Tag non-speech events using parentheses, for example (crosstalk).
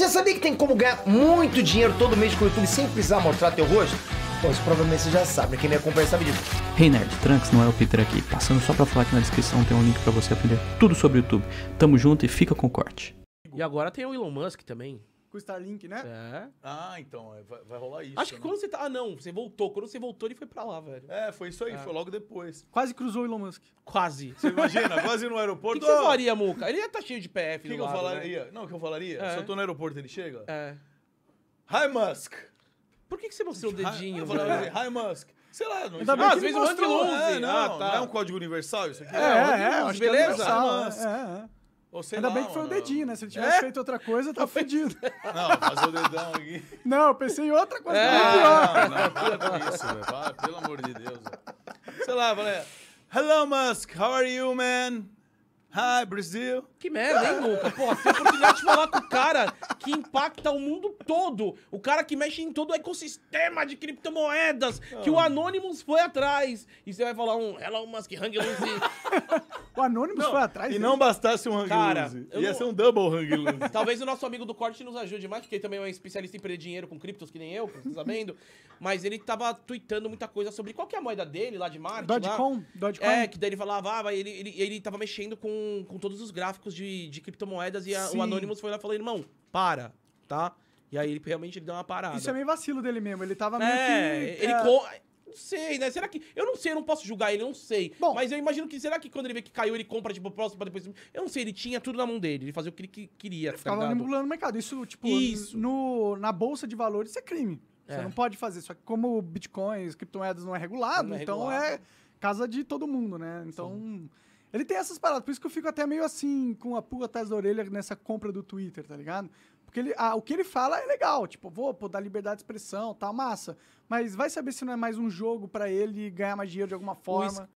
Você sabia que tem como ganhar muito dinheiro todo mês com o YouTube sem precisar mostrar teu rosto? Pois provavelmente você já sabe, né? quem me acompanha sabe disso. Hey Nerd, Trunks não é o Peter aqui. Passando só pra falar que na descrição tem um link para você aprender tudo sobre o YouTube. Tamo junto e fica com o corte. E agora tem o Elon Musk também com o Starlink, né? É. Ah, então, vai, vai, rolar isso. Acho que né? quando você tá. Ah, não, você voltou. Quando você voltou, ele foi pra lá, velho. É, foi isso aí, é. foi logo depois. Quase cruzou o Elon Musk. Quase. Você imagina, quase no aeroporto. O que, que você faria, Muca? Ele ia estar tá cheio de PF, O que, eu falaria? Né? Não, o que eu falaria? É. Se eu tô no aeroporto, ele chega? É. Hi, Musk! Por que, que você mostrou o dedinho? Hi, eu falaria, Hi, Musk. Sei lá, não Ainda Ah, às vezes mostrou. 11. É, não, ah, tá. não é um código universal isso aqui? É, é, é, é beleza? É, é, é. Ainda lá, bem que foi o dedinho, né? Se ele tivesse é? feito outra coisa, tá fudido. (laughs) Não, fazer o dedão aqui. Não, eu pensei em outra coisa. É, não, ah, não, não, para com isso, velho. Pelo amor de Deus. Véio. Sei lá, falei. Hello, Musk. How are you, man? Hi, Brasil. Que merda, hein, Luca? Pô, você tem oportunidade de falar com o cara que impacta o mundo todo. O cara que mexe em todo o ecossistema de criptomoedas, que o ah. Anonymous foi atrás. E você vai falar um Hello Musk, Hang Loose. (laughs) O Anônimos não, foi atrás. E não bastasse um hang Cara, Ia não... ser um double hang lose. (laughs) Talvez o nosso amigo do corte nos ajude mais, porque ele também é um especialista em perder dinheiro com criptos, que nem eu, sabendo. (laughs) Mas ele tava tweetando muita coisa sobre qual que é a moeda dele lá de Marte. Dogecoin? Dogecoin? É, que daí ele falava, ah, ele, ele, ele tava mexendo com, com todos os gráficos de, de criptomoedas e a, o Anônimos foi lá e falou, irmão, para, tá? E aí ele realmente ele deu uma parada. Isso é meio vacilo dele mesmo. Ele tava é, meio é, que. Ele é... Não sei, né? Será que. Eu não sei, eu não posso julgar ele, eu não sei. Bom, mas eu imagino que. Será que quando ele vê que caiu, ele compra, tipo, próximo pra depois. Eu não sei, ele tinha tudo na mão dele, ele fazia o que ele que, queria. Ele tá ficava manipulando o mercado. Isso, tipo, isso. No, na bolsa de valores, é crime. É. Você não pode fazer. Só que como bitcoins, criptomoedas não é regulado, não é então regulado. é casa de todo mundo, né? Então. Sim. Ele tem essas paradas, por isso que eu fico até meio assim, com a pulga atrás da orelha nessa compra do Twitter, tá ligado? Porque ele, ah, o que ele fala é legal, tipo, vou pô, dar liberdade de expressão, tá massa. Mas vai saber se não é mais um jogo para ele ganhar mais dinheiro de alguma forma.